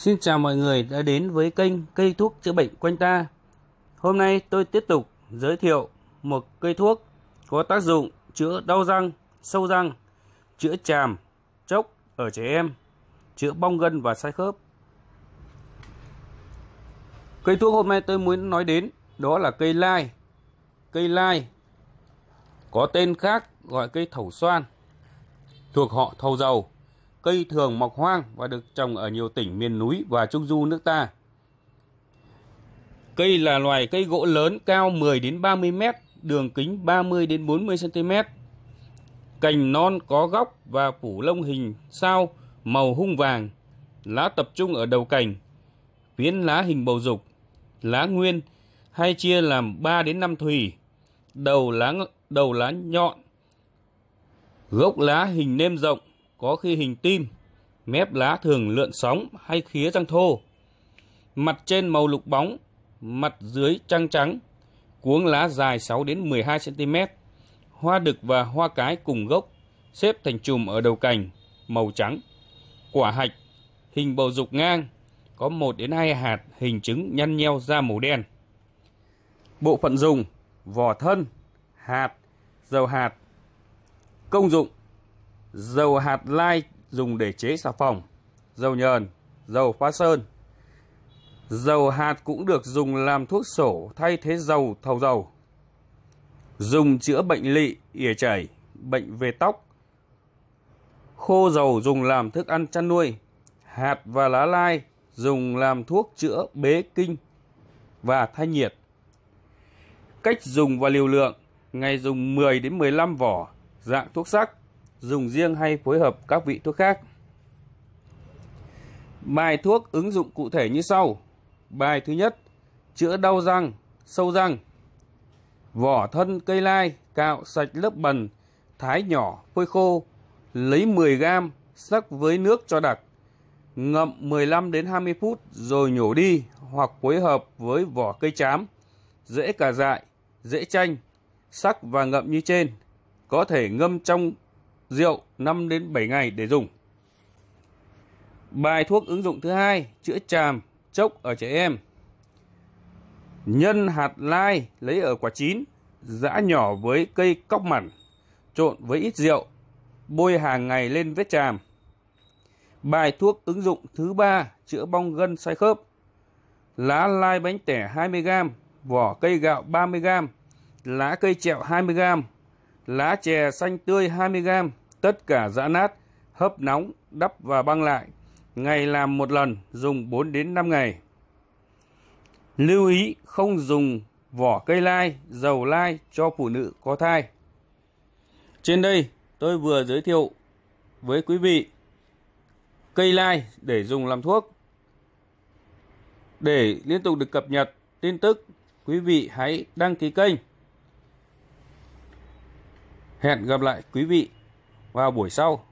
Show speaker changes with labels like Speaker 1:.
Speaker 1: Xin chào mọi người đã đến với kênh Cây thuốc chữa bệnh quanh ta. Hôm nay tôi tiếp tục giới thiệu một cây thuốc có tác dụng chữa đau răng, sâu răng, chữa chàm, chốc ở trẻ em, chữa bong gân và sai khớp. Cây thuốc hôm nay tôi muốn nói đến đó là cây lai. Cây lai có tên khác gọi cây thẩu xoan thuộc họ thầu dầu cây thường mọc hoang và được trồng ở nhiều tỉnh miền núi và trung du nước ta. Cây là loài cây gỗ lớn cao 10 đến 30 m, đường kính 30 đến 40 cm. Cành non có góc và phủ lông hình sao màu hung vàng, lá tập trung ở đầu cành, phiến lá hình bầu dục, lá nguyên hay chia làm 3 đến 5 thùy, đầu lá đầu lá nhọn, gốc lá hình nêm rộng, có khi hình tim, mép lá thường lượn sóng hay khía răng thô. Mặt trên màu lục bóng, mặt dưới trăng trắng, cuống lá dài 6 đến 12 cm. Hoa đực và hoa cái cùng gốc xếp thành chùm ở đầu cành, màu trắng. Quả hạch hình bầu dục ngang, có 1 đến 2 hạt hình trứng nhăn nheo da màu đen. Bộ phận dùng: vỏ thân, hạt, dầu hạt. Công dụng: dầu hạt lai dùng để chế xà phòng, dầu nhờn, dầu phá sơn. Dầu hạt cũng được dùng làm thuốc sổ thay thế dầu thầu dầu. Dùng chữa bệnh lị, ỉa chảy, bệnh về tóc. Khô dầu dùng làm thức ăn chăn nuôi. Hạt và lá lai dùng làm thuốc chữa bế kinh và thai nhiệt. Cách dùng và liều lượng, ngày dùng 10 đến 15 vỏ, dạng thuốc sắc dùng riêng hay phối hợp các vị thuốc khác. Bài thuốc ứng dụng cụ thể như sau. Bài thứ nhất, chữa đau răng, sâu răng. Vỏ thân cây lai cạo sạch lớp bần thái nhỏ, phơi khô, lấy 10 gram sắc với nước cho đặc. Ngậm 15 đến 20 phút rồi nhổ đi hoặc phối hợp với vỏ cây chám, dễ cà dại, dễ chanh, sắc và ngậm như trên. Có thể ngâm trong rượu 5 đến 7 ngày để dùng. Bài thuốc ứng dụng thứ hai chữa chàm chốc ở trẻ em. Nhân hạt lai lấy ở quả chín, giã nhỏ với cây cóc mẩn, trộn với ít rượu, bôi hàng ngày lên vết chàm Bài thuốc ứng dụng thứ ba chữa bong gân sai khớp. Lá lai bánh tẻ 20g, vỏ cây gạo 30g, lá cây trẹo 20g, lá chè xanh tươi 20g, tất cả giã nát, hấp nóng, đắp và băng lại. Ngày làm một lần, dùng 4 đến 5 ngày. Lưu ý không dùng vỏ cây lai, dầu lai cho phụ nữ có thai. Trên đây tôi vừa giới thiệu với quý vị cây lai để dùng làm thuốc. Để liên tục được cập nhật tin tức, quý vị hãy đăng ký kênh. Hẹn gặp lại quý vị vào buổi sau